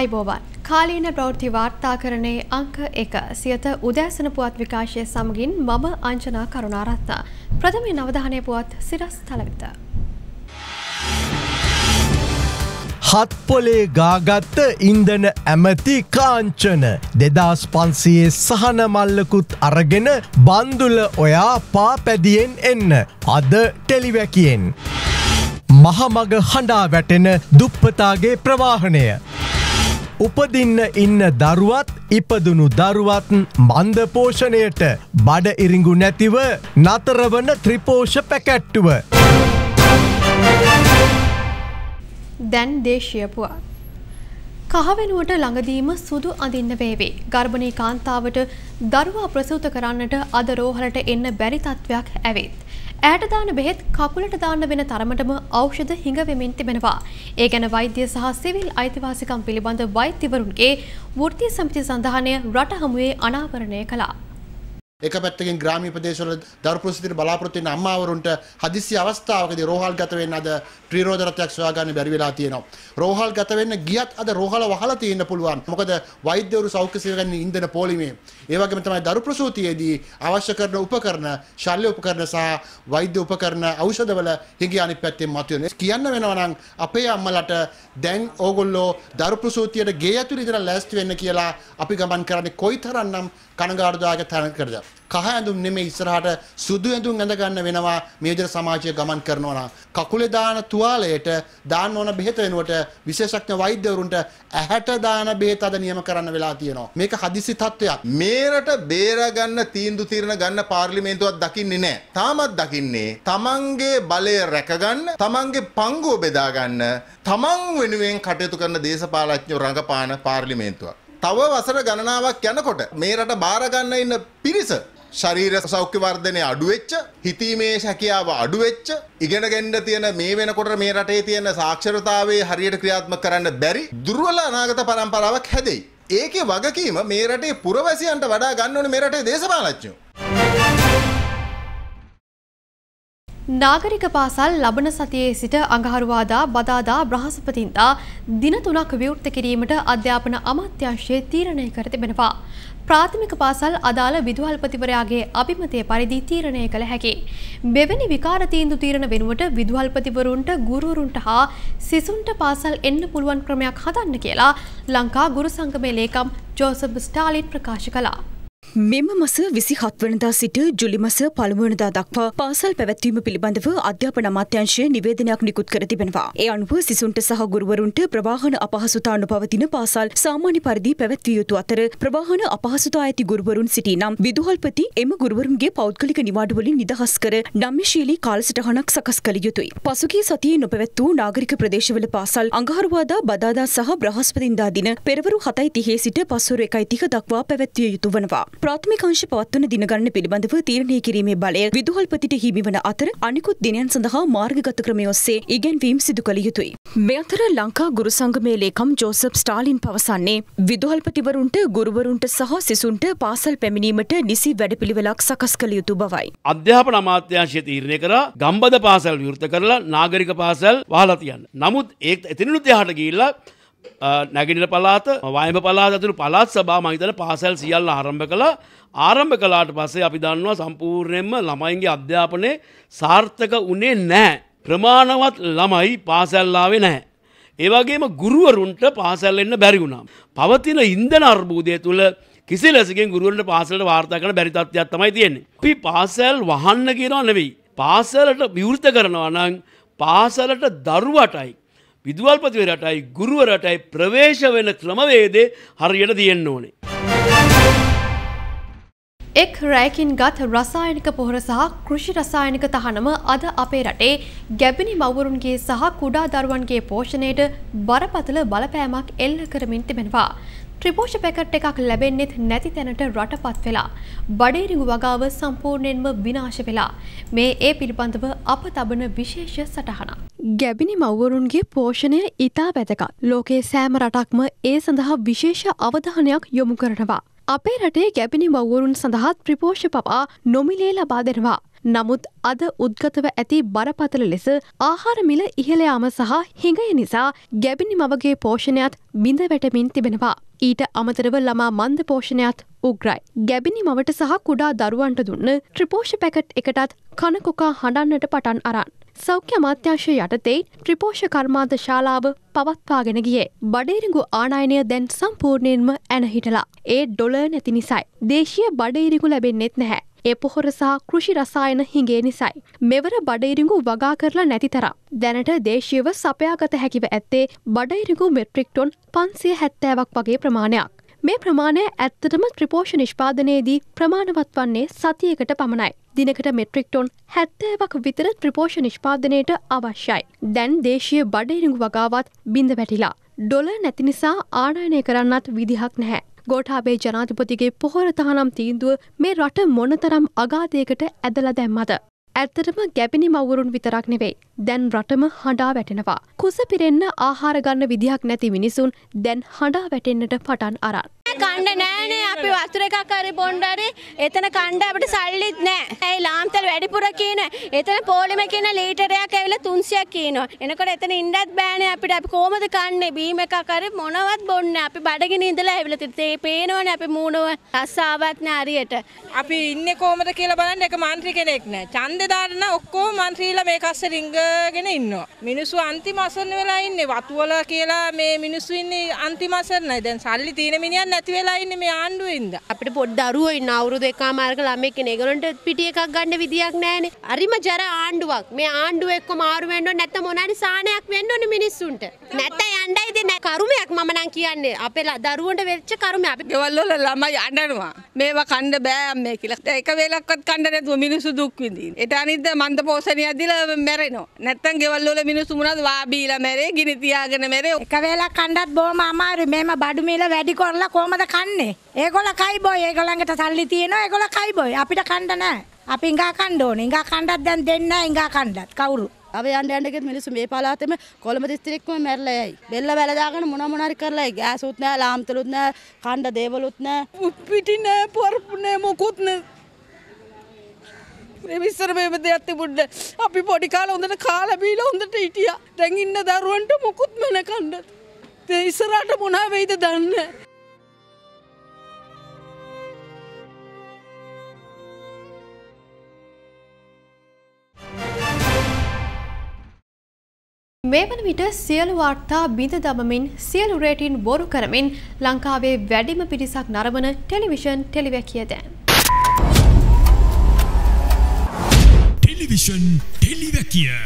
අයිබෝවන් කාලීන ප්‍රෞෘති වාර්තාකරණයේ අංක එක සියත උදෑසන පුවත් විකාශය සමගින් මම අංචනා කරුණාරත්තා. ප්‍රථමේ නවධානය පුවත් සිරස් තලවිත. හත්පොලේ ගාගත්ත ඉන්දන ඇමති කාංචන දෙදස් පන්සියේ සහනමල්ලකුත් අරගෙන බන්දුල ඔයා පාපැදියෙන් එන්න අද ටෙලිවැකියෙන්. මහමග හඬා වැටෙන දුප්පතාගේ ප්‍රවාහනය. උපදින්න ඉන්න දරුවත් ඉපදුණු දරුවත් මන්දපෝෂණයට බඩ ඉරිඟු නැතිව නතරවන ත්‍රිපෝෂ පැකැට්ටුව. දැන් දේශයපුවා. කහවෙනුවට ළඟදීම සුදු අඳින්න වේවේ. ගර්භණී කාන්තාවට දරුවා ප්‍රසූත කරන්නට අද රෝහලට එන්න බැරි තත්ත්වයක් ඇවිත්. ඇයට දාන බෙහෙත් කකුලට දාන්න වෙන තරමටම ඖෂධ හිඟ වෙමින් තිබෙනවා. ඒ ගැන වෛද්‍ය සහ සිවිල් අයිතිවාසිකම් පිළිබඳ වෛද්‍යවරුන්ගේ වෘත්තීය සමිති සඳහනය රට හමුවේ අනාවරණය කළා. එක පැත්තකින් ග්‍රාමීය ප්‍රදේශවල දරු පුරුෂ සිටින බලාපොරොත්තු වෙන අම්මාවරුන්ට හදිසි අවස්ථාවකදී රෝහල්ගත වෙන්න අද ත්‍රිරෝධ රත්යක් සොයාගන්න බැරි වෙලා තියෙනවා. රෝහල්ගත වෙන්න ගියත් අද රෝහල වහලා තියෙන්න පුළුවන්. මොකද වෛද්‍යවරු සෞඛ්‍ය සේවකයන් ඉන්ධන පොලිමේ. ඒ වගේම තමයි දරු ප්‍රසූතියේදී අවශ්‍ය කරන උපකරණ, ශල්‍ය උපකරණ සහ වෛද්‍ය උපකරණ ඖෂධවල හිඟි අනිත් පැත්තෙන් මතුවෙන. කියන්න වෙනවා නම් අපේ අම්මලට දැන් ඕගොල්ලෝ දරු ප්‍රසූතියට ගේ ඇතුළේ ඉඳලා ලෑස්ති වෙන්න කියලා අපි ගමන් කරන්නේ කොයිතරම්නම් කනගාටුදායක තැනකටද? කහ ඇඳුම් නෙමෙයි ඉස්සරහට සුදු ඇඳුම් ඇඳ ගන්න වෙනවා මේ විදිහට සමාජය ගමන් කරනවා නම් කකුලේ දාන තුවාලයට දාන්න ඕන බෙහෙත වෙනුවට විශේෂඥ වෛද්‍යවරුන්ට ඇහැට දාන බෙහෙත අද නියම කරන්න වෙලා තියෙනවා මේක හදිසි තත්ත්වයක් මේරට බේරගන්න තීන්දුව తీරන ගන්න පාර්ලිමේන්තුවක් දකින්නේ නැහැ තාමත් දකින්නේ තමන්ගේ බලය රැකගන්න තමන්ගේ පංගුව බෙදාගන්න තමන් වෙනුවෙන් කටයුතු කරන දේශපාලඥයෝ රඟපාන පාර්ලිමේන්තුවක් තව වසර ගණනාවක් යනකොට මේ රට බාරගන්න ඉන්න පිරිස ශරීර සෞඛ්‍ය වර්ධනය අඩුවෙච්ච හිතීමේ හැකියාව අඩුවෙච්ච ඉගෙන ගන්න තියෙන මේ වෙනකොට මේ රටේ තියෙන සාක්ෂරතාවයේ හරියට ක්‍රියාත්මක කරන්න බැරි දුර්වල අනාගත පරම්පරාවක් හැදෙයි. ඒකේ වගකීම මේ රටේ පුරවැසියන්ට වඩා ගන්න ඕනේ මේ රටේ දේශපාලනඥයෝ. නාගරික පාසල් ලබන සතියේ සිට අඟහරුවාදා බදාදා බ්‍රහස්පතින්දා දින තුනක් විවෘත කිරීමට අධ්‍යාපන අමාත්‍යංශය තීරණය කර තිබෙනවා. ප්‍රාථමික පාසල් අදාළ විදුහල්පතිවරයාගේ අභිමතය පරිදි තීරණය කළ හැකි. මෙවැනි විකාර තීන්දු තීරණ වෙනුවට විදුහල්පතිවරුන්ට ගුරුවරුන්ට හා සිසුන්ට පාසල් එන්න පුළුවන් ක්‍රමයක් හදන්න කියලා ලංකා ගුරු සංගමේ ලේකම් ජෝසප් ස්ටාලින් ප්‍රකාශ කළා. මෙම මස විසි හත්වනදා සිට ජුලිමස පළමුවනදා දක්වා පාසල් පැවැත්වීම පිළිබඳව අධ්‍යාපන අමාත්‍යංශය නිවේදනයක් නිකුත් කර තිබෙනවා. ඒ අනුව සිසුන්ට සහ ගුරුවරුන්ට ප්‍රවාහන අපහසුතා නොපවතින පාසල් සාමාන්‍ය පරිදි පැවැත්විය යුතු අතර ප්‍රවාහන අපහසුතා ඇති ගුරුවරුන් සිටී නම් විදුහල්පති එම ගුරුවරුන්ගේ පෞද්ගලික නිවාඩුවලින් නිදහස් කර නම්‍යශීලී කාලසටහනක් සකස් කළ යුතුයි. පසුගිය සතියේ නොපැවැත් වූ නාගරික ප්‍රදේශවල පාසල් අඟහරුවාදා බදාදා සහ බ්‍රහස්පතින්දා දින පෙරවරු 7:30 සිට පස්වරු 1:30 දක්වා පැවැත්විය යුතු වනවා. ප්‍රාථමික අංශ පවත්වන දිනගණන පිළිබඳව තීරණය කිරීමේ බලය විදුහල්පතිට හිමිවන අතර අනිකුත් දිනයන් සඳහා මාර්ගගත ක්‍රමය ඔස්සේ ඉගැන්වීම් සිදු කළ යුතුයි. මේ අතර ලංකා ගුරු සංගමේ ලේකම් ජෝසප් ස්ටාලින් පවසන්නේ විදුහල්පතිවරුන්ට ගුරුවරුන්ට සහ සිසුන්ට පාසල් පැමිණීමට නිසි වැඩපිළිවෙලක් සකස් කළ යුතු බවයි. අධ්‍යාපන අමාත්‍යාංශය තීරණය කරා ගම්බද පාසල් විවෘත කරලා නාගරික පාසල් වහලා තියන්න. නමුත් ඒක එතනිනුත් එහාට ගිහිල්ලා නැගිනිල පලාත වයම පලාත ඇතුළු පලාත් සභා මහිතන පාසැල් සියල්ල ආරම්භ කළා ආරම්භ කලාට පස්සේ අපි දන්නවා සම්පූර්ණයෙන්ම ළමයින්ගේ අධ්‍යාපනය සාර්ථක වනේ නෑ. ප්‍රමාණවත් ළමයි පාසැල්ලාවේ නැහැ. ඒවගේම ගුරුවරුන්ට පාසැල් එන්න බැරි වුණා. පවතින ඉන්දන අර්බූදය තුළ කිසි ලෙසකින් ගුරුවරට පාසලට වාර්තා කරන බැරි තත්ත්වයක් තමයි තියෙන්නේ. අපි පාසැල් වහන්න කියනවා නෙවෙයි. පාසලට විවෘත කරනවා නම් පාසලට දරුවටයි විදුවල්පතිවරටයි ගුරුවරටයි ප්‍රවේශ වෙන ක්‍රමවේදේ හරියට තියෙන්න ඕනේ. එක් රෑකින් ගත් රසායනික පොහොර සහ කෘෂි රසායනික තහනම අද අපේ රටේ ගැබිණි මවුරුන්ගේ සහ කුඩා දරුවන්ගේ පෝෂණයට බරපතල බලපෑමක් එල්ල කරමින් තිබෙනවා. ත්‍රිපෝෂ පැකට් එකක් ලැබෙන්නෙත් නැති තැනට රට පත් වෙලා බඩේරිඟු වගාව සම්පූර්ණයෙන්ම විනාශ වෙලා මේ ඒ පිළිබඳව අප තබන විශේෂ සටහනක්. ගැබිනි මව්වරුන්ගේ පෝෂණය ඉතා වැදකත් ලෝකයේ සෑම රටක්ම ඒ සඳහා විශේෂ අවධානයක් යොමු කරනවා. අපේ රටේ ගැබිනි මව්වරුන් සඳහා ත්‍රිපෝෂ පවා නොමිලේ ලබා දෙනවා. නමුත් අද උද්ගතව ඇති බරපතල ලෙස ආහාර මිල ඉහළයාම සහ හිඟය නිසා ගැබිනි මවගේ පෝෂණයත් බිඳ වැටමින් තිබෙනවා. ඊට අමතරව ළමා මන්ද පෝෂණයත් උග්‍රයි. ගැබිනි මවට සහ කුඩා දරුවන්ට දුන්න ත්‍රිපෝෂ පැකට් එකටත් කනකොකා හඬන්නට පටන් අරන්. සෞඛ්‍ය අමාත්‍යංශය යටතේ ත්‍රිපෝෂ කර්මාන්ත ශාලාව පවත්වාගෙන ගියේ. බඩේරිඟු ආනයනය දැන් සම්පූර්ණයෙන්ම ඇනහිටලා. ඒ ඩොලර් නැති නිසයි. දේශීය බඩේරිඟු ලැබෙන්නෙත් නැහැ. ඒ පොහොර සහ කෘෂි රසායන හිගේ නිසයි. මෙවර බඩයිරිඟු වගා කරලා නැති තරම්. දැනට දේශීව සපයාගත හැකිව ඇත්තේ බඩයිරිඟු මෙට්‍රික්ටොන් පන්සිය හැත්තෑවක් වගේ ප්‍රමාණයක්. මේ ප්‍රමාණය ඇත්තටම ත්‍රිපෝෂ නිෂ්පාදනයේදී ප්‍රමාණවත් වන්නේ සතියකට පමණයි. දිනකට මෙට්‍රික්ටොන් හැත්තෑවක් විතර ත්‍රිපෝෂ නිෂ්පාදනයට අවශ්‍යයි. දැන් දේශය බඩඉරිඟු වගාවත් බිඳ වැටිලා. ඩොල නැති නිසා ආනයනය කරන්නත් විදිහක් නැහැ. ගෝටාබේ ජනාධිපතිගේ පොහොර තහනම් තීන්දුව මේ රට මොනතරම් අගාධයකට ඇදලා දැම්මද. ඇත්තටම ගැබිනි මවුරුන් විතරක් නෙවෙයි දැන් රටම හඬා වැටෙනවා. කුස පිරෙන්න ආහාරගන්න විදිහක් නැති මිනිසුන් දැන් හඬා වැටෙන්න්නට පටන් අරන්. කණ්ඩ නෑනේ අපි වතුර එකක් හරි බොණ්ඩරි එතන කණ්ඩ අපිට සල්ලිත් නෑ ඇයි ලාම්තල් වැඩිපුර කියන එතන පෝලිම කියන ලීටරයක් ඇවිල්ලා තුන්සියක් කියනවා එනකොට එතන ඉන්නත් බෑනේ අපිට අපි කොහොමද කන්නේ බීම එකක් හරි මොනවත් බොන්නේ අපි බඩගින ඉඳලා ඇවිල්ලා තිතේ පේනවනේ අපි මූණව රස්සාවක් නෑ හරියට අපි ඉන්නේ කොහොමද කියලා බලන්න එක මන්ත්‍රී කෙනෙක් නෑ ඡන්දේ දාන්න ඔක්කොම මන්ත්‍රීලා මේ කස්සේ රිංගගෙන ඉන්නවා මිනිස්සු අන්තිම අසරණ වෙලා ඉන්නේ වතුවල කියලා මේ මිනිස්සු ඉන්නේ අන්තිම අසරණයි දැන් සල්ලි තියෙන මිනිහක් නෑ නැති වෙලා ඉන්නේ මේ ආණ්ඩුවේ ඉඳලා. අපිට පොඩි දරුවෝ ඉන්න අවුරුදු එකමාරක ළමෙක් කෙනෙක්. ඒගොල්ලන්ට පිටි එකක් ගන්න විදියක් නැහැනේ. අරිම ජර ආණ්ඩුවක්. මේ ආණ්ඩුව එක්ක මාරු වෙන්න ඕනේ නැත්නම් මොනාරි සානයක් වෙන්න ඕනේ මිනිස්සුන්ට. නැත්නම් අණ්ඩයි දෙන කරුමයක් මම නම් කියන්නේ අපේ දරුවන්ට වෙච්ච කරුම අපි ගෙවල් වල ළමයි අඬනවා මේවා කන්න බෑ අම්මේ කියලා. ඒක වේලක්වත් කන්න නැතුව මිනිස්සු දුක් විඳින. ඒට අනිද්ද මන්ද පෝෂණියක් දීලා මැරෙනවා. නැත්තම් ගෙවල් වල මිනිස්සු මොනවද වා බීලා මැරේ, ගිනි තියාගෙන මැරේ. එක වේලක් කන්නත් බොහොම අමාරුයි. මේම බඩු මිල වැඩි කරලා කොහමද කන්නේ? ඒගොල්ල කයිබොයි. ඒගොල්ලන්ට සල්ලි තියෙනවා. ඒගොල්ල කයිබොයි. අපිට කන්න නෑ. අපි ඉඟා කණ්ඩ ඕනේ. ඉඟා කණ්ඩත් දැන් දෙන්න ඉඟා කණ්ඩත් කවුරු අවේ යන්න යන්න ගියත් මිනිස්සු මේ පළාතෙම කොළඹ දිස්ත්‍රික්කෙම මැරලා යයි. බෙල්ල වැල දාගෙන මොන මොන හරි කරලා යයි. ගෑසුත් නැහැ, ලාම්තලුත් නැහැ, කණ්ඩ දේවලුත් නැහැ. පිටි නැහැ, පරප්පු නැහැ, මොකුත් නැහැ. මේ විස්සර මේම දෙයක් තිබුණා. අපි පොඩි කාලේ හොඳට කාලා බීලා හොඳට හිටියා. දැන් ඉන්න දරුවන්ට මොකුත් මනකණ්ඩ. ඉස්සරහට මොනවා වෙයිද දන්නේ මේ වන විට සියලු වාර්තා බිඳ දමමින් සියලු රේටින් බොරු කරමින් ලංකාවේ වැඩිම පිරිසක් නරඹන ටෙලිවිෂන් ටෙලිවැකිය දැන්. ටෙලිවිෂන් ටෙලිවැකිය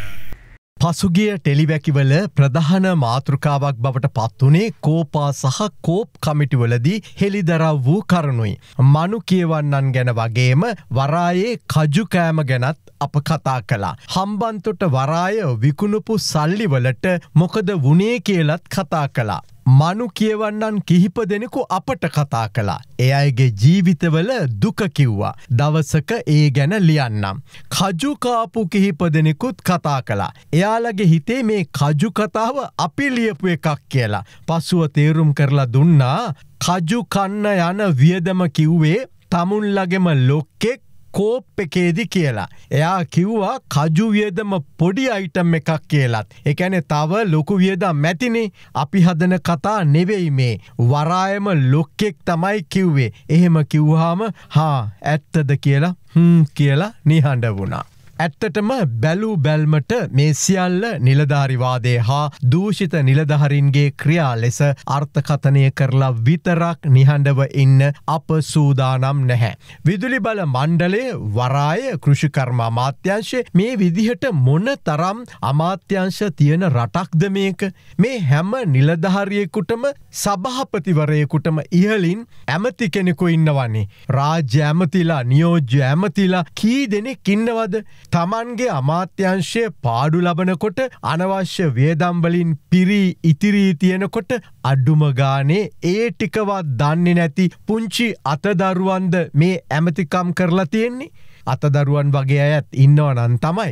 පසුගිය ටෙලිවැකිවල ප්‍රධාන මාතෘකාවක් බවට පත්වනේ කෝපා සහ කෝප් කමිටිවලදී හෙළිදරව් වූ කරුණුයි. මනු කියවන්නන් ගැන වගේම වරායේ කජුකෑම ගැනත් අප කතා කලා. හම්බන්තොට වරාය විකුණපු සල්ලිවලට මොකද වනේ කියලත් කතා කලා. මනු කියවන්නන් කිහිප දෙනෙකු අපට කතා කලා. එ අයගේ ජීවිතවල දුක කිව්වා. දවසක ඒ ගැන ලියන්නම්. කජුකාපු කිහිප දෙනෙකුත් කතා කලා. එයාලගේ හිතේ මේ කජු කතාව අපි ලියපු එකක් කියලා. පසුව තේරුම් කරලා දුන්නා කජු කන්න යන වියදම කිව්වේ තමුන්ලගෙම ලොක්කෙක් කෝප් එකේදි කියලා. එයා කිව්වා කජු වියදම පොඩි අයිටම් එකක් කියලත්. එකැනෙ තව ලොකු වියදම් මැතිනේ අපි හදන කතා නෙවෙයි මේ. වරායම ලොක්කෙක් තමයි කිව්වේ. එහෙම කිව්හාම හා ඇත්තද කියලා හම් කියලා නිහඬ වුණා. ඇත්තටම බැලූ බැල්මට මේ සියල්ල නිලධාරිවාදේ හා දූෂිත නිලධහරින්ගේ ක්‍රියා ලෙස අර්ථකථනය කරලා විතරක් නිහඬව ඉන්න අප සූදානම් නැහැ. විදුලි බල මණ්ඩලේ වරාය කෘෂිකර්ම අමාත්‍යංශය මේ විදිහට මොන තරම් අමාත්‍යංශ තියෙන රටක්ද මේක මේ හැම නිලධහරියෙකුටම සභහපතිවරයෙකුටම ඉහලින් ඇමති කෙනෙකු ඉන්නවන්නේ. රාජ්‍ය ඇමතිලා නියෝජ්‍ය ඇමතිලා කී දෙනෙක් ඉන්නවද තමන්ගේ අමාත්‍යංශය පාඩු ලබනකොට අනවශ්‍ය වේදම්වලින් පිරී ඉතිරී තියෙනකොට අඩුමගානේ ඒ ටිකවත් දන්නේ නැති පුංචි අතදරුවන්ද මේ ඇමතිකම් කරලා තියෙන්නේ. අතදරුවන් වගේ ඇත් ඉන්නවනන් තමයි.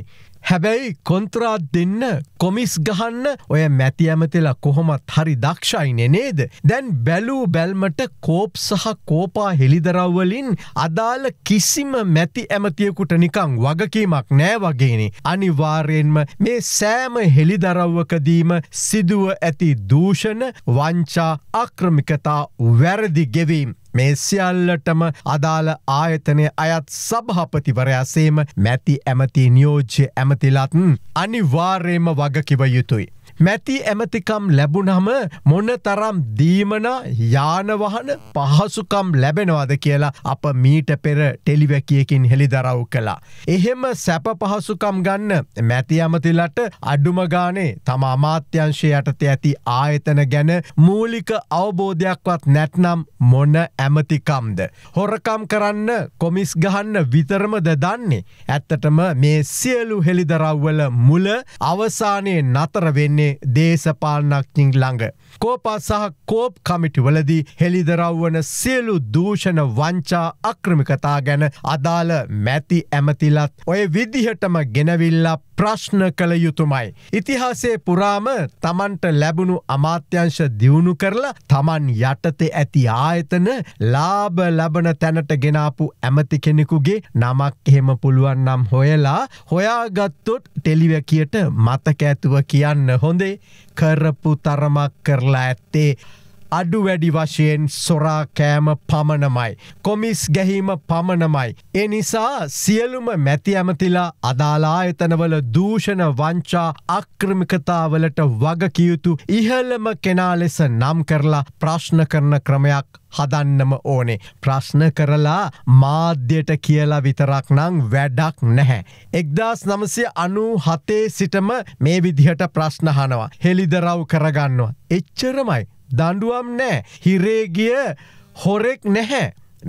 හැබැයි කොන්ත්‍රාත් දෙන්න කොමිස් ගහන්න ඔය මැති ඇමතිලා කොහොමත් හරි දක්ෂයිනෙ නේද. දැන් බැලූ බැල්මට කෝප් සහ කෝපා හෙළිදරව්වලින් අදාළ කිසිම මැති ඇමතියකුට නිකං වගකීමක් නෑ වගේනි. අනිවාර්යෙන්ම මේ සෑම හෙළිදරව්වකදීම සිදුව ඇති දූෂණ වංචා අක්‍රමිකතා වැරදි ගෙවීම්. මේ සියල්ලටම අදාළ ආයතනය අයත් සභහපතිවරයාසේම මැති ඇමති නියෝජ්‍ය ඇමතිලත්න් අනිවාර්යම වගකිව යුතුයි. මැති ඇමතිකම් ලැබුණහම මොන තරම් දීමන යානවහන පහසුකම් ලැබෙනවාද කියලා අප මීට පෙර ටෙලිවැකියකින් හෙළිදරව් කලා. එහෙම සැප පහසුකම් ගන්න මැති ඇමතිලට අඩුමගානේ තම අමාත්‍යංශය යටත ඇති ආයතන ගැන මූලික අවබෝධයක්වත් නැත්නම් මොන ඇමතිකම්ද. හොරකම් කරන්න කොමිස් ගහන්න විතරමද දන්නේ. ඇත්තටම මේ සියලු හෙළිදරව්වල මුල අවසානයේ නතර වෙන්නේ දේශපාලනක්ඥින් ළඟ. කෝපා සහ කෝප් කමිටිවලදී හෙළිදරව්වන සියලු දූෂණ වංචා අක්‍රමිකතා ගැන අදාළ මැති ඇමතිලත් ඔය විදිහටම ගෙනවිල්ලා ප්‍රශ්න කළ යුතුමයි. ඉතිහාසේ පුරාම තමන්ට ලැබුණු අමාත්‍යංශ දියුණු කරලා තමන් යටතේ ඇති ආයතන ලාබ ලබන තැනට ගෙනාපු ඇමති කෙනෙකුගේ නමක් එහෙම පුළුවන් නම් හොයලා හොයාගත්තොත් ටෙලිවැකියට මතක ඇතුව කියන්න හොඳේ කරපු තරමක් කරලා ඇත්තේ අඩු වැඩි වශයෙන් සොරාකෑම පමණමයි. කොමිස් ගැහීම පමණමයි. එනිසා සියලුම මැති ඇමතිලා අදාලා එතනවල දූෂණ වංචා අක්‍රමිකතාවලට වගකියුතු ඉහළම කෙනා ලෙස නම් කරලා ප්‍රශ්න කරන ක්‍රමයක් හදන්නම ඕනේ. ප්‍රශ්න කරලා මාධ්‍යයට කියලා විතරක් නං වැඩක් නැහැ. එක්දස් නමසය අනු හතේ සිටම මේ විදිහට ප්‍රශ්නහනවා. හෙළිදරව් කරගන්නවා. එච්චරමයි දඩුවම් නෑ හිරේගිය හොරෙක් නැහැ.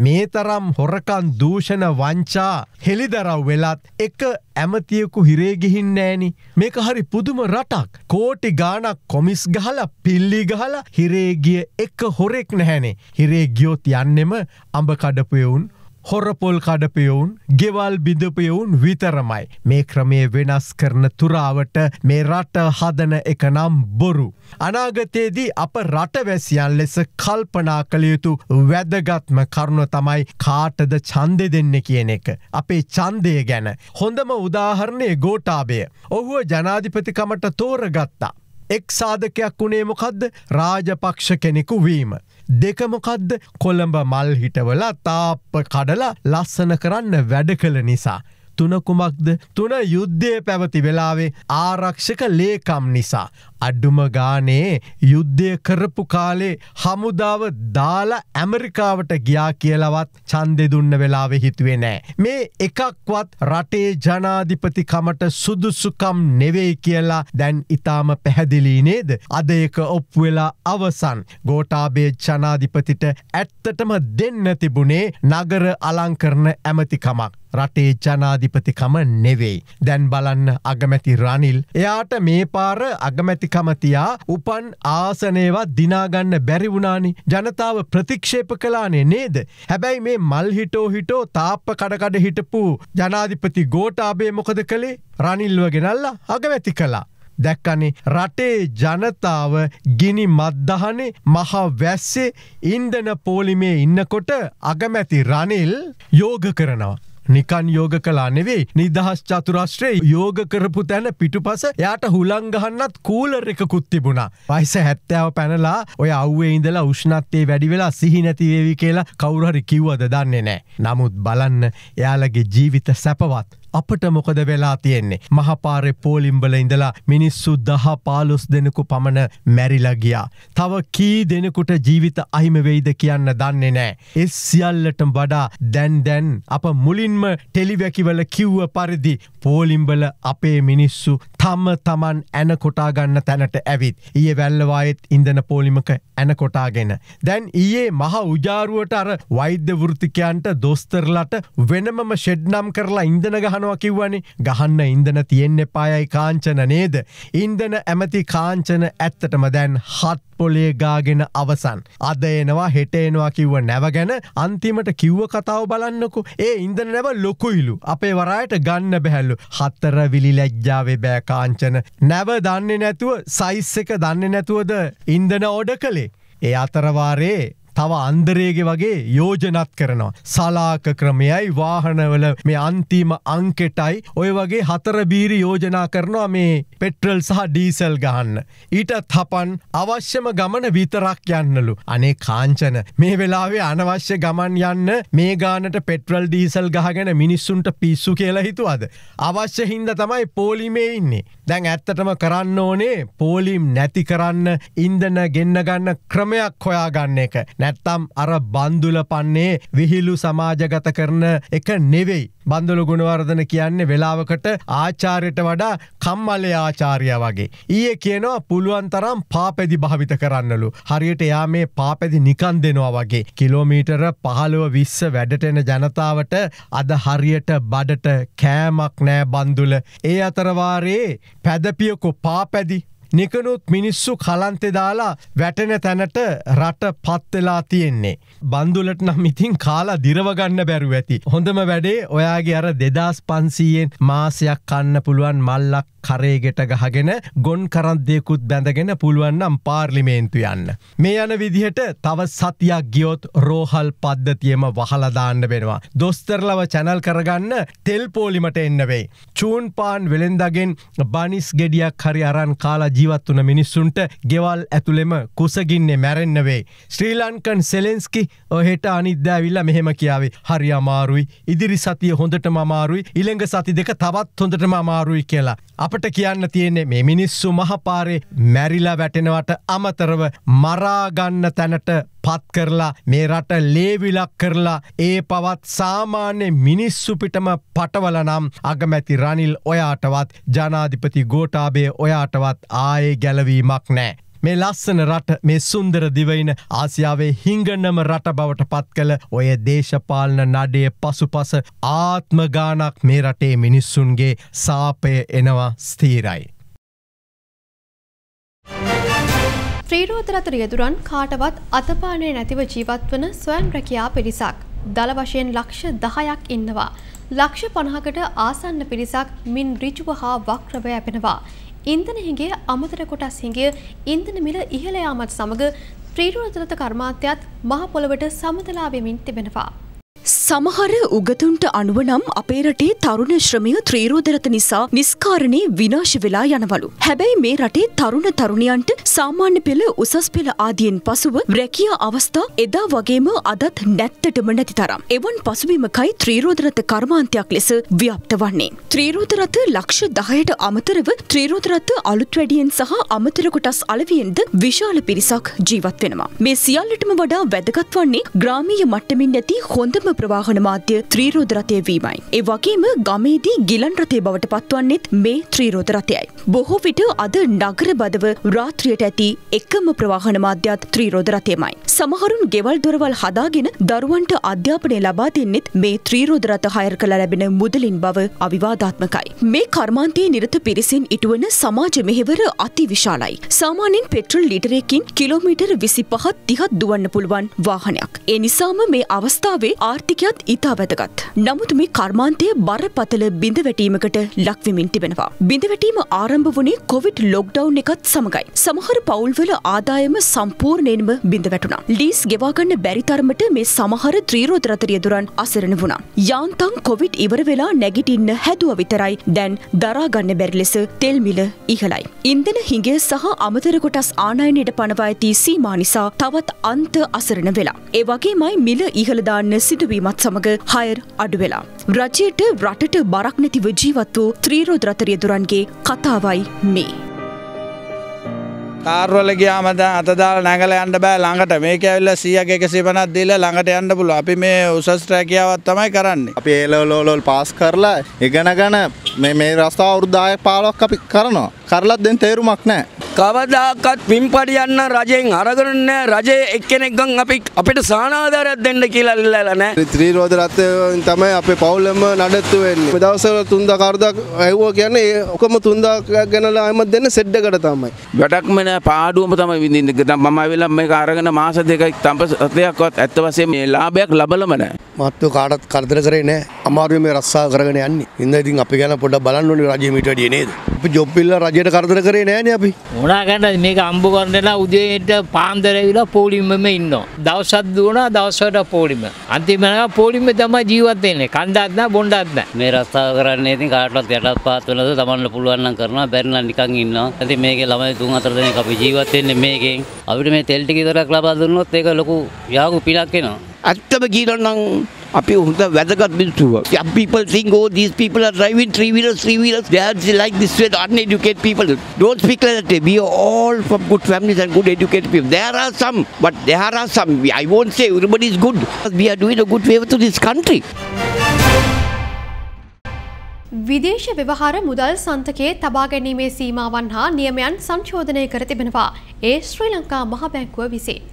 මේ තරම් හොරකන් දූෂණ වංචා හෙළිදරව් වෙලත් එක ඇමතියෙකු හිරේගිහින් නෑනි. මේක හරි පුදුම රටක් කෝටි ගානක් කොමිස් ගහල පිල්ලි ගහල හිරේගිය එක හොරෙක් නැහැනේ. හිරේ ගියෝත් යන්නෙම අඹ කඩපයවුන් හොරපොල් කඩපයවුන් ගෙවල් බිඳපයවුන් විතරමයි. මේ ක්‍රමේ වෙනස් කරන තුරාවට මේ රට හදන එක නම් බොරු. අනාගතයේදී අප රටවැසියන් ලෙස කල්පනා කළ යුතු වැදගත්ම කරුණ තමයි කාටද චන්දෙ දෙන්න කියන එක. අපේ චන්දය ගැන. හොඳම උදාහරණය ගෝටාබය. ඔහුව ජනාධිපතිකමට තෝරගත්තා. එක් සාධකයක් වුණේ මොකද්ද රාජපක්ෂ කෙනෙකු වීම. දෙකමොකක්ද කොළඹ මල් හිටවල තාප්ප කඩලා ලස්සන කරන්න වැඩ කළ නිසා. තුන කුමක්ද තුන යුද්ධය පැවති වෙලාවේ ආරක්ෂක ලේකම් නිසා. අඩුම ගානේ යුද්ධය කරපු කාලේ හමුදාව දාලා ඇමරිකාවට ගියා කියලවත් චන්දෙ දුන්න වෙලාවෙ හිතුවේ නෑ. මේ එකක්වත් රටේ ජනාධිපතිකමට සුදුසුකම් නෙවෙයි කියලා දැන් ඉතාම පැහැදිලී නේද. අද එක ඔප්වෙලා අවසන් ගෝටාබේ ජනාධිපතිට ඇත්තටම දෙන්න තිබුණේ නගර අලංකරන ඇමතිකමක්. රටේ ජනාධිපතිකම නෙවෙයි. දැන් බලන්න අගමැති රනිල්. එයාට මේ පාර අගමැතිකමතියා උපන් ආසනේවා දිනාගන්න බැරිවුණානි ජනතාව ප්‍රතික්ෂේප කලානේ නේද. හැබැයි මේ මල්හිටෝ හිටෝ තාප්ප කඩකඩ හිටපු ජනාධිපති ගෝටාබේ මොකද කළේ රනිල්ව ගෙනල්ලා අගමැති කලා. දැක්කනේ රටේ ජනතාව ගිනි මත්දහනේ මහා වැස්සේ ඉන්දන පෝලිමේ ඉන්නකොට අගමැති රනිල් යෝග කරනවා. නිකන් යෝග කලා නෙවෙයි නිදහස් චතුරශ්‍රයේ යෝග කරපු තැන පිටුපස යාට හුළංගහන්නත් කූලර එකකුත් තිබුණා. පයිස හැත්තාව පැනලා ඔය අව්වේ ඉඳලා උෂ්ණත්තේ වැඩිවෙලා සිහිනැතිවේවි කියලා කවුරහරි කිව්වද දන්නේ නෑ. නමුත් බලන්න එයාලගේ ජීවිත සැපවත්. අපට මොකද වෙලා තියෙන්නේ. මහපාරෙ පෝලිම්බල ඉඳලා මිනිස්සු දහ පාලොස් දෙනෙකු පමණ මැරිලගියා. තව කී දෙනෙකුට ජීවිත අහිමවෙයිද කියන්න දන්නේ නෑ. එස් සියල්ලට වඩා දැන් දැන් අප මුලින්ම ටෙලිවැකිවල කිව්ව පරිදි පෝලිම්බල අපේ මිනිස්සු තම තමන් ඇන කොටාගන්න තැනට ඇවිත්. ඒ වැල්ලවායෙත් ඉඳන පෝලිමක ඇන කොටාගෙන. දැන් ඊයේ මහ උජාරුවට අර වෛද්‍ය වෘතිකයන්ට දොස්තරලට වෙනමම ෂෙඩ්නම් කරලා ඉඳනගහන ගහනවා කිව්වනේ ගහන්න ඉන්දන තියෙන්න පායයි කාංචන නේද. ඉන්දන ඇමති කාංචන ඇත්තටම දැන් හත් පොලේ ගාගෙන අවසන්. අද එනවා හෙටේනවා කිව්ව නැව ගැන අන්තිමට කිව්ව කතාව බලන්නකු ඒ ඉන්දන නැව ලොකුයිලු. අපේ වරායට ගන්න බැහැල්ලු. හත්තර විලි ලැජ්ජාවේ බෑකාංචන. නැව දන්නේ නැතුව සයිස් එක දන්නේ නැතුවද ඉන්දන ඕඩ කළේ. ඒ අතරවාරේ තව අන්දරේගේ වගේ යෝජනත් කරනවා. සලාක ක්‍රමයයි වාහනවල මේ අන්තිම අංකෙටයි ඔය වගේ හතරබීරි යෝජනා කරනවා මේ පෙට්‍රල් සහ ඩීසල් ගහන්න. ඊටත් හපන් අවශ්‍යම ගමන විතරක් යන්නලු. අනේ කාංචන මේ වෙලාවේ අනවශ්‍ය ගමන් යන්න මේ ගානට පෙට්‍රල් ඩීසල් ගහගෙන මිනිස්සුන්ට පිස්සු කියලා හිතුවද. අවශ්‍ය හින්ද තමයි පෝලිමේ ඉන්නේ. දැන් ඇත්තටම කරන්න ඕනේ පෝලිම් නැති කරන්න ඉන්දන ගෙන්න්න ගන්න ක්‍රමයක් හොයා ගන්න එක. නැත්තම් අර බන්දුල පන්නේ විහිලු සමාජගත කරන එක නෙවෙයි. බන්දුලු ගුණවර්ධන කියන්නේ වෙලාවකට ආචාරයට වඩා කම්මල්ලේ ආචාරය වගේ. ඊය කියනවා පුළුවන් තරම් පාපැදි භාවිත කරන්නලු. හරියට එයා මේ පාපැදි නිකන් දෙනවා වගේ. කිලෝමීටර පහළුව විස්ස වැඩටෙන ජනතාවට අද හරියට බඩට කෑමක් නෑ බන්දුල. ඒ අතරවාරයේ පැදපියකු පාපැදි. නිකනුත් මිනිස්සු කලන්තෙ දාලා වැටෙන තැනට රට පත්වෙලා තියෙන්නේ. බන්දුලට නම් ඉතින් කාලා දිරවගන්න බැරු ඇති. හොඳම වැඩේ ඔයාගේ අර දෙදස් පන්සීයෙන් මාසයක් කන්න පුළුවන් මල්ලක් කරේගෙට ගහගෙන ගොන් කරන්දයකුත් බැඳගෙන පුළුවන්නම් පාර්ලිමේන්තු යන්න. මේ යන විදිහට තව සතියක් ගියොත් රෝහල් පද්ධතියම වහලදාන්න වෙනවා. දොස්තරලව චැනල් කරගන්න තෙල් පෝලිමට එන්නවෙයි. චූන් පාන් වෙළෙන්දගෙන් බනිස් ගෙඩියක් හරි අරන් කාලා ජීවත් වන මිනිස්සුන්ට ගෙවල් ඇතුළෙම කුසගින්නේ මැරෙන්න්නවේ. ශ්‍රී ලංකන් සෙලෙන්ස්කි ඔහෙට අනිද්‍යෑවිල්ල මෙහෙම කියාවේ හරි අමාරුයි ඉදිරි සතිය හොඳට මමාරුයි ඉළඟ සති දෙක තවත් හොඳට මමාරුයි කියලා. අප අපට කියන්න තියෙන්නේ මේ මිනිස්සු මහපාරේ මැරිලා වැටෙනවට අමතරව මරාගන්න තැනට පත් කරලා මේ රට ලේවිලක් කරලා ඒ පවත් සාමාන්‍ය මිනිස්සු පිටම පටවලනම් අගමැති රනිල් ඔයාටවත් ජනාධිපති ගෝටාබේ ඔයාටවත් ආයේ ගැලවීමක් නෑ. මේ ලස්සන රට මේ සුන්දර දිවයින ආසියාවේ හිංගන්නම රට බවට පත් කළ ඔය දේශපාලන නඩේ පසුපස ආත්මගානක් මේ රටේ මිනිස්සුන්ගේ සාපය එනවා ස්තීරයි. ත්‍රීරෝතරතර යදුරන් කාටවත් අතපානය නැතිව ජීවත්වන ස්වයන් රැකයා පිරිසක්. දළ වශයෙන් ලක්ෂ දහයක් ඉන්නවා. ලක්ෂ පණහකට ආසන්න පිරිසක් මින් රිජුව හා වක්‍රව ඇපෙනවා. ඉන්දන හිගේ අමතර කොටස් හිගේ ඉන්දන මිල ඉහළ යාමත් සමග ත්‍රීරුවතරත කර්මාන්තයත් මහ පොළවට සමතලා වෙමින් තිබෙනවා. සමහර උගතුන්ට අනුව නම් අපේ රටේ තරුණ ශ්‍රමය ත්‍රීරෝධරත නිසා නිස්කාරණේ විනාශ වෙලා යනවලු. හැබැයි මේ රටේ තරුණ තරුණියන්ට සාමාන්‍ය පෙළ උසස් පෙළ ආදියෙන් පසුව රැකිය අවස්ථා එදා වගේම අදත් නැත්තටම නැති තරම්. එවන් පසුබිමකයි ත්‍රීරෝධරත කර්මාන්තයක් ලෙස ව්‍යාප්ත වන්නේ. ත්‍රීරෝධරත ලක්ෂ දහයට අමතරව ත්‍රීරෝධරත අලුත් වැඩියෙන් සහ අමතර කොටස් අලවියෙන්ද විශාල පිරිසක් ජීවත් වෙනවා. මේ සියල්ලටම වඩා වැදගත් වන්නේ ග්‍රාමීය මට්ටමින් නැති හොඳම ප්‍රවාහන මාධ්‍ය ත්‍රීරෝධ රථය වීමයි. ඒ වගේම ගමේදී ගිලන් රථය බවට පත්වන්නේත් මේ ත්‍රීරෝධ රථයයි. බොහෝ විට අද නගර බදව රාත්‍රියට ඇති එකම ප්‍රවාහන මාධ්‍යත් ත්‍රීරෝධ රථයමයි. සමහරුන් ගෙවල් දොරවල් හදාගෙන දරුවන්ට අධ්‍යාපනය ලබා දෙන්නෙත් මේ ත්‍රීරෝධ රථ හයර කළ ලැබෙන මුදලින් බව අවිවාදාත්මකයි. මේ කර්මාන්තයේ නිරත පිරිසින් ඉටුවන සමාජ මෙහෙවර අති විශාලයි. සාමාන්‍යයෙන් පෙට්‍රල් ලිටරයකින් කිලෝමීටර් විසි පහත් තිහත් දුවන්න පුළුවන් වාහනයක්. ඒ නිසාම මේ අවස්ථාවේ ආර් ආර්ථිකයත් ඉතා වැදගත්. නමුත් මේ කර්මාන්තය බරපතල බිඳවැටීමකට ලක්විමින් තිබෙනවා. බිඳවැටීම ආරම්භ වුණේ කොවිඩ් ලොක්ඩවුන් එකත් සමඟයි. සමහර පවුල්වල ආදායම සම්පූර්ණයෙන්ම බිඳවැටුණා. ලීස් ගෙවාගන්න බැරි තරමට මේ සමහර ත්‍රීරෝදරතරිය දුරන් අසරණ වුණා. යාන්තම් කොවිඩ් ඉවර වෙලා නැගිටින්න හැදුව විතරයි දැන් දරාගන්න බැරි ලෙස තෙල් මිල ඉහළයි. ඉන්ධන හිඟය සහ අමතර කොටස් ආනයනයට පනවා ඇති සීමා නිසා තවත් අන්ත අසරණ වෙලා. ඒ වගේමයි මිල ඉහළ දාන්න සිදුවීම අඩුවීමත් සමඟ හයර් අඩුවෙලා. රජයට රටට බරක් නැතිව ජීවත් වූ ත්‍රීරෝධරතරිය දුරන්ගේ කතාවයි මේ. කාර්වල ගියාම දැන් අතදාල නැගලා යන්න බෑ ළඟට මේක ඇවිල්ලා 100ක 150ක් දීලා ළඟට යන්න පුළුවන්. අපි මේ උසස් රැකියාවක් තමයි කරන්නේ. අපි ඒ ලෙවල් වල පාස් කරලා ඉගෙනගෙන මේ මේ රස්තාව අවුරුදු 10ක් 15ක් අපි කරනවා. කරලත් දැන් තේරුමක් නැහැ. කවදාකත් පින්පඩියන්න රජයෙන් අරගරන්න රජය එක්කෙනෙක්ගන් අපි අපිට සානාධාරයක් දෙන්න කියලා ඉල්ලලන ත්‍රීරෝධ රත්තයෙන් තමයි අපේ පවුලම නඩත්තු වෙන්නේ දවසල තුන්ද කාර්දක් ඇව්ෝ කියන්නේ ඔකම තුන්දාක් ගැනලා අම දෙන්න සෙඩ්ඩකට තමයි වැඩක්මන පාඩුවම තම විඳින්න මම වෙලා මේ කාරගෙන මාස දෙකයි තම්ප සතයක්වත් ඇත්ත වසේ මේ ලාභයක් ලබලමනෑ මත්තු කාටත් කරදර කරේ නෑ අමාරුව මේ රස්සා කරගෙන යන්නේ ඉන්න ඉතින් අපි ගැන පොඩ බලන්න ඕනේ රජයේ මීට වැඩිය නේද අපි ජොබ්බිල්ල රජයට කරදර කරේ නෑනේ අපි මොනා ගන්න මේක අම්බු කරනලා උදේට පාන්දර ඇවිලා පොලිමෙම ඉන්නවා දවසක් දුවනවා දවසකට පොලිම අන්තිමට පොලිමේ තමයි ජීවත් වෙන්නේ කන්දත් නෑ බොණ්ඩත් නෑ මේ රස්සාව කරන්නේ ඉතින් කාටවත් යටත් පාත් වෙනද තමන්ට පුළුවන් නම් කරනවා බැරි නම් නිකන් ඉන්නවා ඉතින් මේකේ ළමයි තුන් හතර දෙනෙක් අපි ජීවත් වෙන්නේ මේකෙන් අපිට මේ තෙල් ටික විතරක් ලබා දුන්නොත් ඒක ලොකු යාගු පිනක් වෙනවා ඇත්තම කියනනම් අපි හොඳ වැදගත් මිනිස්සුව. Young people think, oh, these people are driving three-wheelers, three-wheelers. They are like this way, uneducated people. Don't speak like that. We are all from good families and good educated people. There are some, but there are some. I won't say everybody is good. We are doing a good favor to this country. විදේශ ව්‍යවහාර මුදල් සන්තකයේ තබා ගැනීමේ සීමාවන් හා නියමයන් සංශෝධනය කර තිබෙනවා. ඒ ශ්‍රී ලංකා මහ බැංකුව විසින්.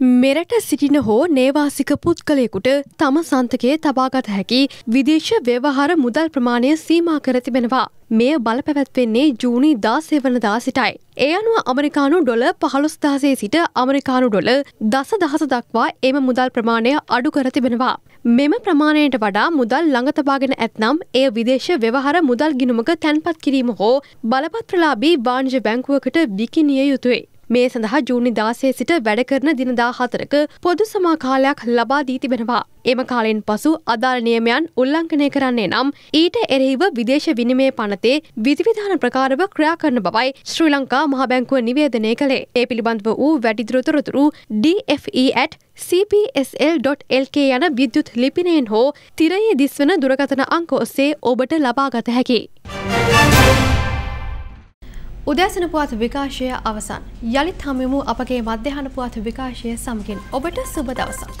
මෙරට සිටින හෝ නේවාසික පුද්ගලයෙකුට තම සන්තකයේ තබාගත හැකි විදේශ ව්‍යවහාර මුදල් ප්‍රමාණය සීමා කර තිබෙනවා. මෙය බලපැවැත්වෙන්නේ ජූනි දාසේ වනදා සිටයි. ඒ අනුව අමරිකානු ඩොල පහළොස්දාසේ සිට අමරිකානු ඩොල දස දහස දක්වා එම මුදල් ප්‍රමාණය අඩු කර තිබෙනවා. මෙම ප්‍රමාණයට වඩා මුදල් ළඟතබාගෙන ඇත්නම් එය විදේශ ව්‍යවහර මුදල් ගිනුමක තැන්පත් කිරීම හෝ බලපත්‍රලාබී වාණජ බැංකුවකට විකිනිය යුතුයි. මේ සඳහා ජූනි දාසය සිට වැඩ කරන දිනදා හතරක පොදු සමාකාලයක් ලබා දී තිබෙනවා. එම කාලෙන් පසු අදාළ නියමයන් උල්ලංඝනය කරන්නේ නම් ඊට එරෙහිව විදේශ විනිමය පනතේ විධිවිධාන ප්‍රකාරව ක්‍රියා කරන බවයි ශ්‍රී ලංකා මහබැංකුව නිවේදනය කළේ. ඒ පිළිබඳව වූ වැඩිදුරතොරතුරු dfe@cpsl.lk යන විද්‍යුත් ලිපිනයෙන් හෝ තිරයේ දිස්වන දුරකථන අංක ඔස්සේ ඔබට ලබාගත හැකි. උදෑසන පුවත් විකාශය අවසන්. යළිත් හමුමු අපගේ මධ්‍යහන පුවත් විකාශය සමගින් ඔබට සුබ දවසක්.